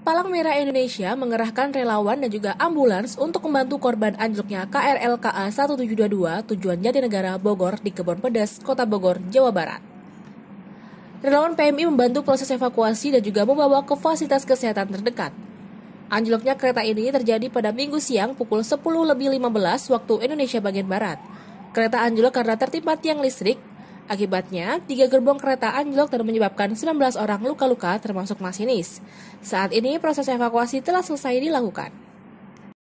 Palang Merah Indonesia mengerahkan relawan dan juga ambulans untuk membantu korban anjloknya KRL KA 1722 tujuan Jatinegara, Bogor di Kebon Pedas, Kota Bogor, Jawa Barat. Relawan PMI membantu proses evakuasi dan juga membawa ke fasilitas kesehatan terdekat. Anjloknya kereta ini terjadi pada minggu siang pukul 10 lebih 15 waktu Indonesia bagian Barat. Kereta anjlok karena tertimpa tiang listrik Akibatnya, tiga gerbong kereta anjlok dan menyebabkan 19 orang luka-luka termasuk masinis. Saat ini proses evakuasi telah selesai dilakukan.